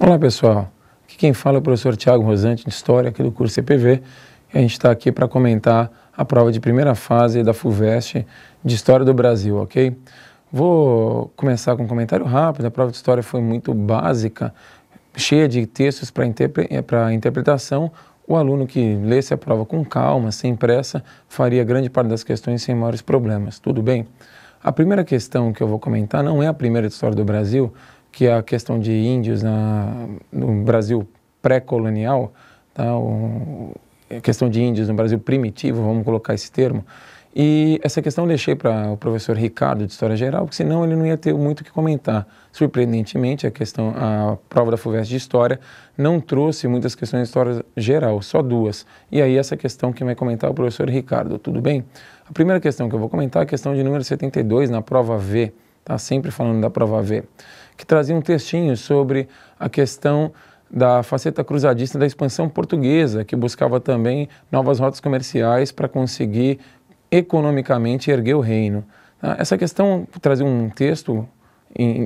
Olá pessoal, aqui quem fala é o professor Tiago Rosante de História aqui do curso CPV e a gente está aqui para comentar a prova de primeira fase da FUVEST de História do Brasil, ok? Vou começar com um comentário rápido, a prova de História foi muito básica, cheia de textos para interpre eh, interpretação, o aluno que lesse a prova com calma, sem pressa, faria grande parte das questões sem maiores problemas, tudo bem? A primeira questão que eu vou comentar não é a primeira de História do Brasil, que é a questão de índios na, no Brasil pré-colonial, tá? É a questão de índios no Brasil primitivo, vamos colocar esse termo, e essa questão eu deixei para o professor Ricardo de História Geral, porque senão ele não ia ter muito o que comentar. Surpreendentemente, a questão, a prova da FUVEST de História não trouxe muitas questões de História Geral, só duas. E aí essa questão que vai comentar o professor Ricardo, tudo bem? A primeira questão que eu vou comentar é a questão de número 72 na prova V, tá? Sempre falando da prova V que trazia um textinho sobre a questão da faceta cruzadista da expansão portuguesa, que buscava também novas rotas comerciais para conseguir economicamente erguer o reino. Ah, essa questão trazia um texto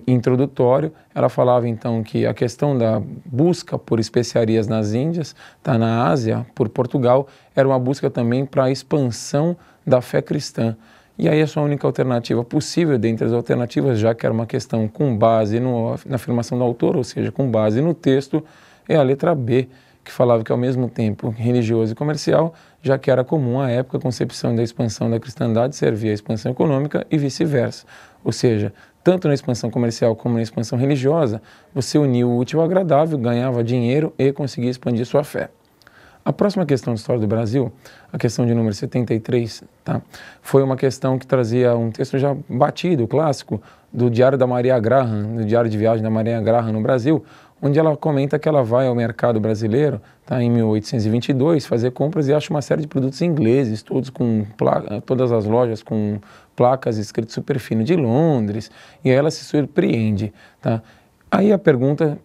introdutório, ela falava então que a questão da busca por especiarias nas Índias, tá na Ásia, por Portugal, era uma busca também para a expansão da fé cristã. E aí é a sua única alternativa possível dentre as alternativas, já que era uma questão com base no, na afirmação do autor, ou seja, com base no texto, é a letra B, que falava que ao mesmo tempo religioso e comercial, já que era comum à época a concepção da expansão da cristandade servia à expansão econômica e vice-versa. Ou seja, tanto na expansão comercial como na expansão religiosa, você uniu o útil ao agradável, ganhava dinheiro e conseguia expandir sua fé. A próxima questão de história do Brasil, a questão de número 73, tá? foi uma questão que trazia um texto já batido, clássico, do Diário da Maria Graham, do Diário de Viagem da Maria Graham no Brasil, onde ela comenta que ela vai ao mercado brasileiro, tá, em 1822, fazer compras e acha uma série de produtos ingleses, todos com todas as lojas com placas escritas super fino de Londres, e aí ela se surpreende, tá? Aí a pergunta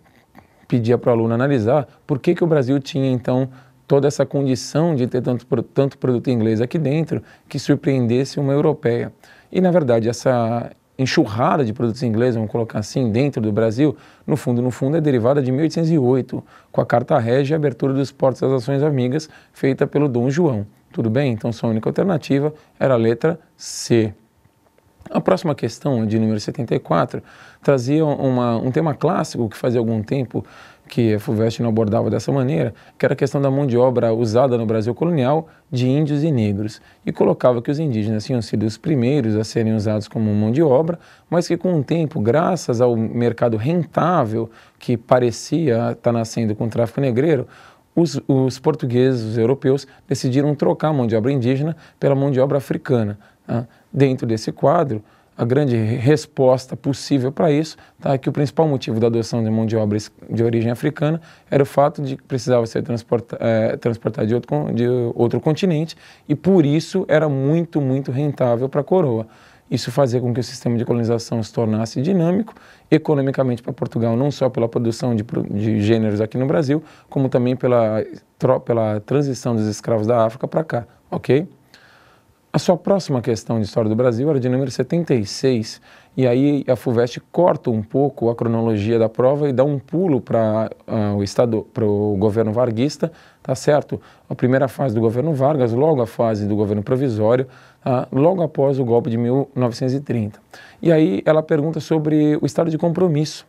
pedia para o aluno analisar por que que o Brasil tinha então toda essa condição de ter tanto, tanto produto inglês aqui dentro que surpreendesse uma europeia. E, na verdade, essa enxurrada de produtos ingleses, vamos colocar assim, dentro do Brasil, no fundo, no fundo, é derivada de 1808, com a Carta Régia e a abertura dos portos às ações amigas, feita pelo Dom João. Tudo bem? Então, sua única alternativa era a letra C. A próxima questão, de número 74, trazia uma, um tema clássico que fazia algum tempo que a FUVEST não abordava dessa maneira, que era a questão da mão de obra usada no Brasil colonial de índios e negros, e colocava que os indígenas tinham sido os primeiros a serem usados como mão de obra, mas que com o tempo, graças ao mercado rentável que parecia estar tá nascendo com o tráfico negreiro, os, os portugueses, os europeus, decidiram trocar a mão de obra indígena pela mão de obra africana, ah, dentro desse quadro, a grande resposta possível para isso é que o principal motivo da adoção de mão de obra de origem africana era o fato de que precisava ser transporta, é, eh, transportada de outro, de outro continente e por isso era muito, muito rentável para a coroa. Isso fazia com que o sistema de colonização se tornasse dinâmico economicamente para Portugal, não só pela produção de, de gêneros aqui no Brasil, como também pela, pela transição dos escravos da África para cá, ok? A sua próxima questão de História do Brasil era de número 76, e aí a FUVEST corta um pouco a cronologia da prova e dá um pulo para uh, ah, o estado, para o governo varguista, tá certo? A primeira fase do governo Vargas, logo a fase do governo provisório, uh, logo após o golpe de 1930. E aí ela pergunta sobre o estado de compromisso.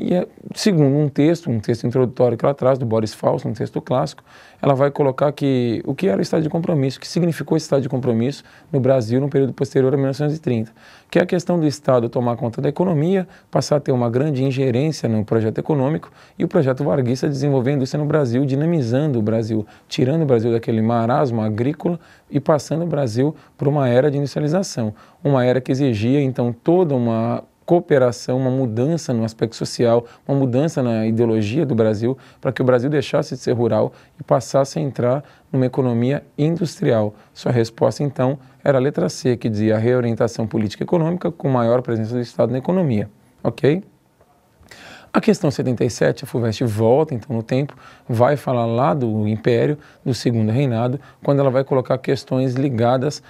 E é, segundo um texto, um texto introdutório que ela traz, do Boris Fausto, um texto clássico, ela vai colocar que o que era o estado de compromisso, o que significou esse estado de compromisso no Brasil no período posterior a 1930, que é a questão do Estado tomar conta da economia, passar a ter uma grande ingerência no projeto econômico e o projeto varguista desenvolver a indústria no Brasil, dinamizando o Brasil, tirando o Brasil daquele marasmo agrícola e passando o Brasil para uma era de industrialização, uma era que exigia então toda uma cooperação, uma mudança no aspecto social, uma mudança na ideologia do Brasil, para que o Brasil deixasse de ser rural e passasse a entrar numa economia industrial. Sua resposta, então, era a letra C, que dizia reorientação política e econômica com maior presença do Estado na economia. Ok? A questão 77, a FUVEST volta então no tempo, vai falar lá do Império, do Segundo Reinado, quando ela vai colocar questões ligadas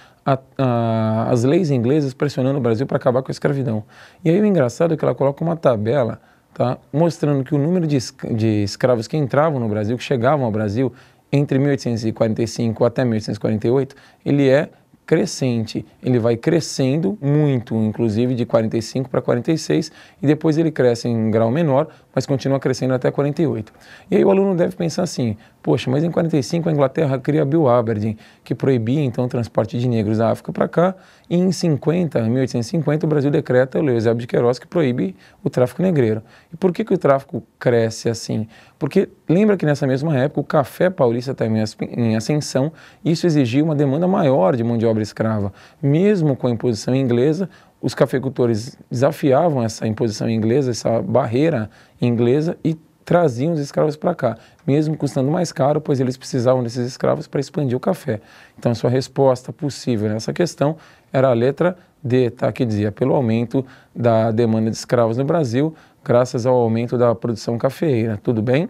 às leis inglesas pressionando o Brasil para acabar com a escravidão. E aí o engraçado é que ela coloca uma tabela tá, mostrando que o número de, de escravos que entravam no Brasil, que chegavam ao Brasil entre 1845 até 1848, ele é crescente. Ele vai crescendo muito, inclusive de 45 para 46, e depois ele cresce em grau menor mas continua crescendo até 48. E aí o aluno deve pensar assim, poxa, mas em 45 a Inglaterra cria a Bill Aberdeen, que proibia então o transporte de negros da África para cá, e em 50, 1850, o Brasil decreta o Leozeab de Queiroz que proíbe o tráfico negreiro. E por que, que o tráfico cresce assim? Porque lembra que nessa mesma época o café paulista está em ascensão, isso exigia uma demanda maior de mão de obra escrava. Mesmo com a imposição inglesa, os cafeicultores desafiavam essa imposição inglesa, essa barreira inglesa e traziam os escravos para cá, mesmo custando mais caro, pois eles precisavam desses escravos para expandir o café. Então, sua resposta possível nessa questão era a letra D, tá, que dizia pelo aumento da demanda de escravos no Brasil, graças ao aumento da produção cafeeira. Tudo bem?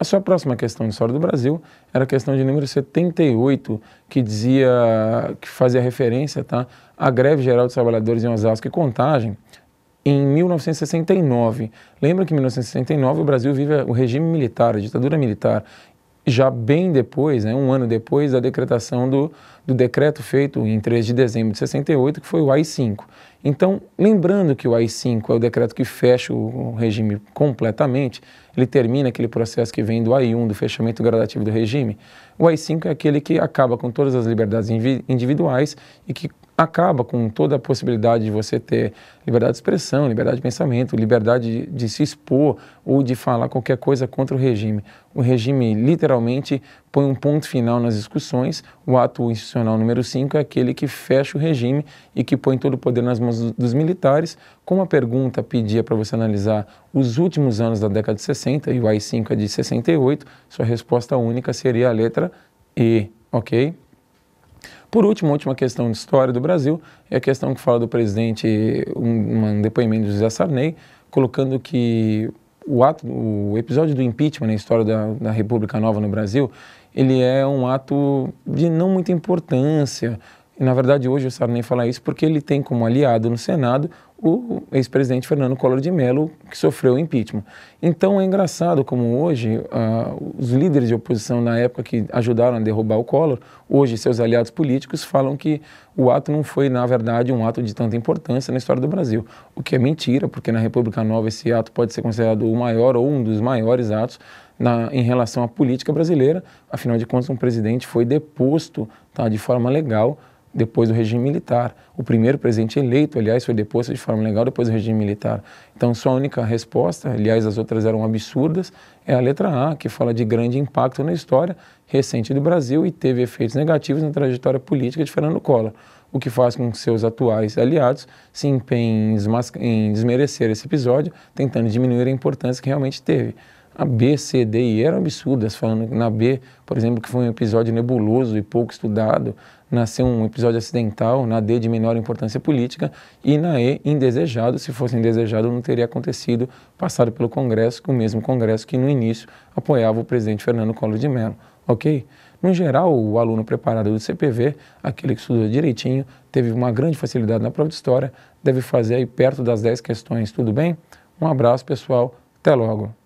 A sua próxima questão de história do Brasil era a questão de número 78, que dizia, que fazia referência tá, à greve geral dos trabalhadores em Osasco e Contagem, em 1969. Lembra que em 1969 o Brasil vive o regime militar, a ditadura militar, já bem depois, né, um ano depois da decretação do, do decreto feito em 3 de dezembro de 68, que foi o AI-5. Então, lembrando que o AI-5 é o decreto que fecha o regime completamente, ele termina aquele processo que vem do AI-1, do fechamento gradativo do regime. O AI-5 é aquele que acaba com todas as liberdades individuais e que acaba com toda a possibilidade de você ter liberdade de expressão, liberdade de pensamento, liberdade de, de, se expor ou de falar qualquer coisa contra o regime. O regime literalmente põe um ponto final nas discussões. O ato institucional número 5 é aquele que fecha o regime e que põe todo o poder nas mãos dos militares. Como a pergunta pedia para você analisar os últimos anos da década de 60 e o AI-5 é de 68, sua resposta única seria a letra E, ok? Por último, a última questão de história do Brasil é a questão que fala do presidente, um, um depoimento de José Sarney, colocando que o, ato, o episódio do impeachment na história da, da República Nova no Brasil, ele é um ato de não muita importância, na verdade, hoje o Sarney fala isso porque ele tem como aliado no Senado o ex-presidente Fernando Collor de Mello, que sofreu o impeachment. Então é engraçado como hoje uh, os líderes de oposição na época que ajudaram a derrubar o Collor, hoje seus aliados políticos falam que o ato não foi, na verdade, um ato de tanta importância na história do Brasil. O que é mentira, porque na República Nova esse ato pode ser considerado o maior ou um dos maiores atos na, em relação à política brasileira. Afinal de contas, um presidente foi deposto tá, de forma legal depois do regime militar. O primeiro presidente eleito, aliás, foi deposto de forma forma legal depois do regime militar. Então, sua única resposta, aliás, as outras eram absurdas, é a letra A, que fala de grande impacto na história recente do Brasil e teve efeitos negativos na trajetória política de Fernando Collor, o que faz com que seus atuais aliados se empenhem em desmerecer esse episódio, tentando diminuir a importância que realmente teve. A B, C, D e E eram absurdas, falando na B, por exemplo, que foi um episódio nebuloso e pouco estudado, nasceu um episódio acidental, na D de menor importância política e na E indesejado, se fosse indesejado não teria acontecido, passado pelo Congresso, o mesmo Congresso que no início apoiava o presidente Fernando Collor de Mello, ok? No geral, o aluno preparado do CPV, aquele que estudou direitinho, teve uma grande facilidade na prova de história, deve fazer aí perto das 10 questões, tudo bem? Um abraço pessoal, até logo!